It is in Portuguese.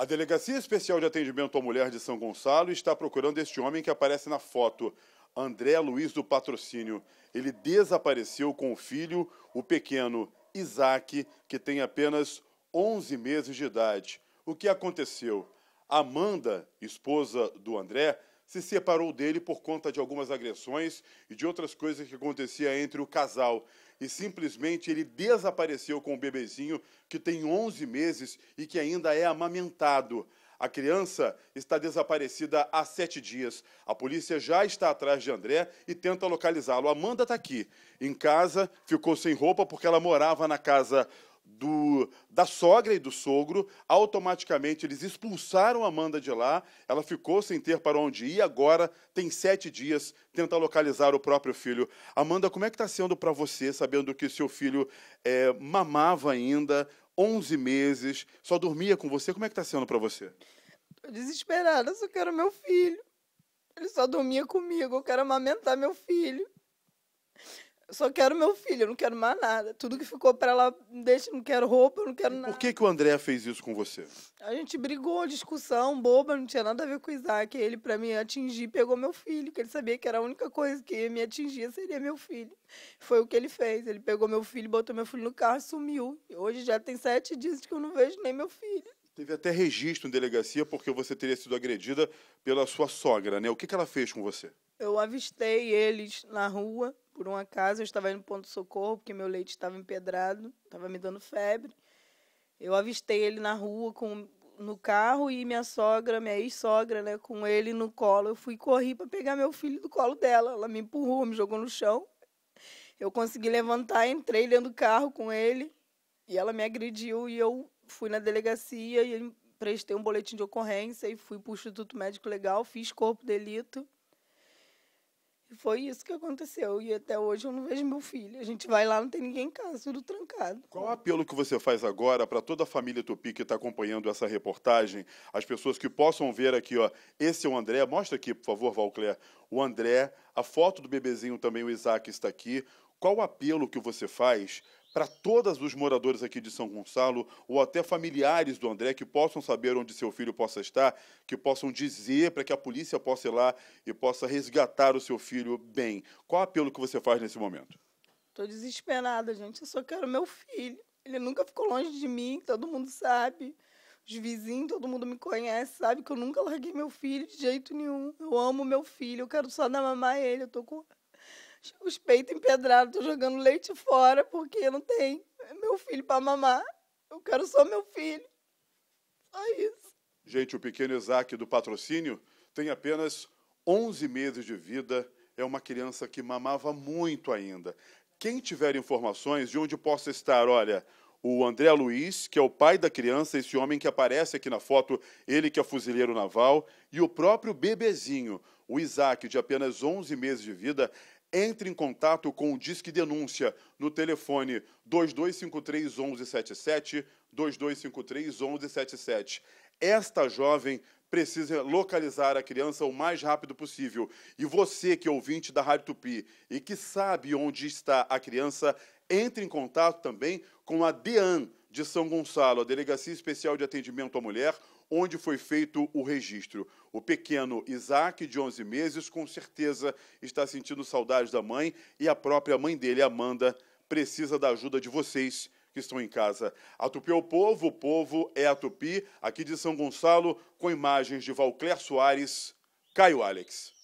A Delegacia Especial de Atendimento à Mulher de São Gonçalo está procurando este homem que aparece na foto, André Luiz do Patrocínio. Ele desapareceu com o filho, o pequeno Isaac, que tem apenas 11 meses de idade. O que aconteceu? Amanda, esposa do André, se separou dele por conta de algumas agressões e de outras coisas que acontecia entre o casal. E simplesmente ele desapareceu com o bebezinho que tem 11 meses e que ainda é amamentado. A criança está desaparecida há sete dias. A polícia já está atrás de André e tenta localizá-lo. Amanda está aqui, em casa, ficou sem roupa porque ela morava na casa do, da sogra e do sogro, automaticamente eles expulsaram Amanda de lá, ela ficou sem ter para onde ir, agora tem sete dias, tenta localizar o próprio filho. Amanda, como é que está sendo para você, sabendo que seu filho é, mamava ainda, 11 meses, só dormia com você, como é que está sendo para você? estou desesperada, eu só quero meu filho. Ele só dormia comigo, eu quero amamentar meu filho. Eu só quero meu filho, eu não quero mais nada. Tudo que ficou para ela, deixa, não quero roupa, eu não quero nada. Por que, que o André fez isso com você? A gente brigou, discussão boba, não tinha nada a ver com o Isaac. Ele, para me atingir, pegou meu filho, que ele sabia que era a única coisa que ia me atingir seria meu filho. Foi o que ele fez. Ele pegou meu filho, botou meu filho no carro e sumiu. Hoje já tem sete dias que eu não vejo nem meu filho. Teve até registro em delegacia porque você teria sido agredida pela sua sogra, né? O que, que ela fez com você? Eu avistei eles na rua, por um acaso, eu estava indo no ponto-socorro, porque meu leite estava empedrado, estava me dando febre. Eu avistei ele na rua, com, no carro, e minha sogra, minha ex-sogra, né, com ele no colo. Eu fui correr para pegar meu filho do colo dela. Ela me empurrou, me jogou no chão. Eu consegui levantar, entrei dentro do carro com ele, e ela me agrediu, e eu fui na delegacia e prestei um boletim de ocorrência e fui para o Instituto Médico Legal, fiz corpo de delito. E foi isso que aconteceu. E até hoje eu não vejo meu filho. A gente vai lá, não tem ninguém em casa, tudo trancado. Qual o apelo que você faz agora para toda a família Tupi que está acompanhando essa reportagem? As pessoas que possam ver aqui, ó. Esse é o André. Mostra aqui, por favor, Valcler. O André, a foto do bebezinho também, o Isaac está aqui. Qual o apelo que você faz para todos os moradores aqui de São Gonçalo ou até familiares do André que possam saber onde seu filho possa estar, que possam dizer para que a polícia possa ir lá e possa resgatar o seu filho bem. Qual apelo que você faz nesse momento? Estou desesperada, gente. Eu só quero meu filho. Ele nunca ficou longe de mim, todo mundo sabe. Os vizinhos, todo mundo me conhece, sabe que eu nunca larguei meu filho de jeito nenhum. Eu amo meu filho, eu quero só dar mamar ele, eu tô com os peitos empedrados, tô jogando leite fora porque não tem meu filho para mamar. Eu quero só meu filho. Só isso. Gente, o pequeno Isaac do patrocínio tem apenas 11 meses de vida. É uma criança que mamava muito ainda. Quem tiver informações de onde possa estar, olha, o André Luiz, que é o pai da criança, esse homem que aparece aqui na foto, ele que é fuzileiro naval, e o próprio bebezinho, o Isaac, de apenas 11 meses de vida, entre em contato com o Disque Denúncia no telefone 2253 1177, 2253 1177. Esta jovem precisa localizar a criança o mais rápido possível. E você que é ouvinte da Rádio Tupi e que sabe onde está a criança, entre em contato também com a DEAN de São Gonçalo, a Delegacia Especial de Atendimento à Mulher, onde foi feito o registro. O pequeno Isaac, de 11 meses, com certeza está sentindo saudades da mãe e a própria mãe dele, Amanda, precisa da ajuda de vocês que estão em casa. A Tupi é o povo, o povo é a Tupi, aqui de São Gonçalo, com imagens de Valcler Soares, Caio Alex.